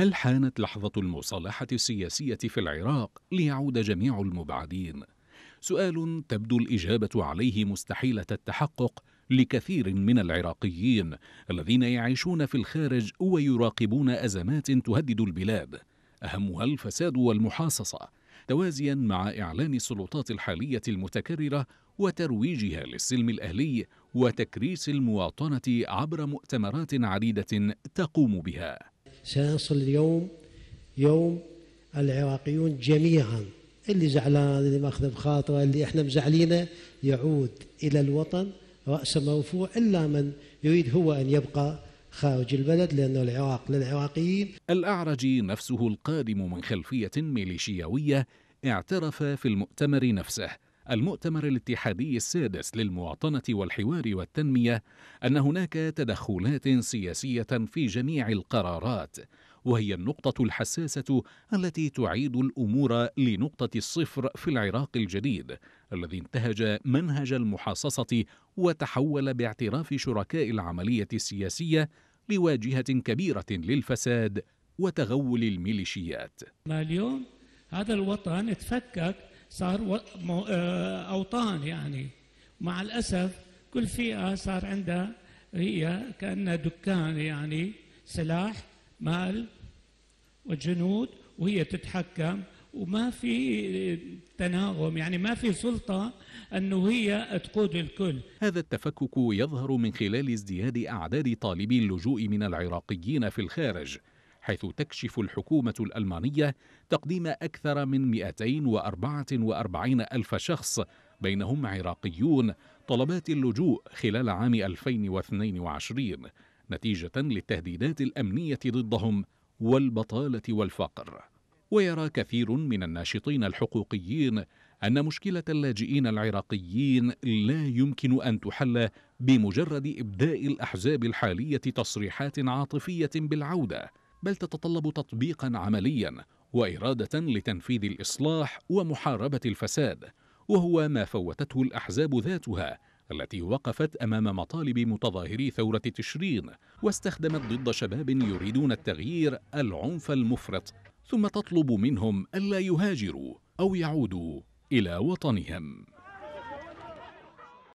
هل حانت لحظة المصالحة السياسية في العراق ليعود جميع المبعدين؟ سؤال تبدو الإجابة عليه مستحيلة التحقق لكثير من العراقيين الذين يعيشون في الخارج ويراقبون أزمات تهدد البلاد أهمها الفساد والمحاصصة توازيا مع إعلان السلطات الحالية المتكررة وترويجها للسلم الأهلي وتكريس المواطنة عبر مؤتمرات عديدة تقوم بها سيصل اليوم يوم العراقيون جميعا اللي زعلان اللي ماخذ بخاطره اللي احنا مزعلينه يعود الى الوطن راسه مرفوع الا من يريد هو ان يبقى خارج البلد لأن العراق للعراقيين الأعرج نفسه القادم من خلفية ميليشياوية اعترف في المؤتمر نفسه المؤتمر الاتحادي السادس للمواطنة والحوار والتنمية أن هناك تدخلات سياسية في جميع القرارات وهي النقطة الحساسة التي تعيد الأمور لنقطة الصفر في العراق الجديد الذي انتهج منهج المحاصصة وتحول باعتراف شركاء العملية السياسية لواجهة كبيرة للفساد وتغول الميليشيات. اليوم هذا الوطن تفكك صار آه، أوطان يعني مع الأسف كل فئة صار عندها هي كأنها دكان يعني سلاح مال وجنود وهي تتحكم وما في تناغم يعني ما في سلطة أنه هي تقود الكل هذا التفكك يظهر من خلال ازدياد أعداد طالبي اللجوء من العراقيين في الخارج حيث تكشف الحكومة الألمانية تقديم أكثر من 244 ألف شخص بينهم عراقيون طلبات اللجوء خلال عام 2022 نتيجة للتهديدات الأمنية ضدهم والبطالة والفقر ويرى كثير من الناشطين الحقوقيين أن مشكلة اللاجئين العراقيين لا يمكن أن تحل بمجرد إبداء الأحزاب الحالية تصريحات عاطفية بالعودة بل تتطلب تطبيقا عمليا واراده لتنفيذ الاصلاح ومحاربه الفساد وهو ما فوتته الاحزاب ذاتها التي وقفت امام مطالب متظاهري ثوره تشرين واستخدمت ضد شباب يريدون التغيير العنف المفرط ثم تطلب منهم الا يهاجروا او يعودوا الى وطنهم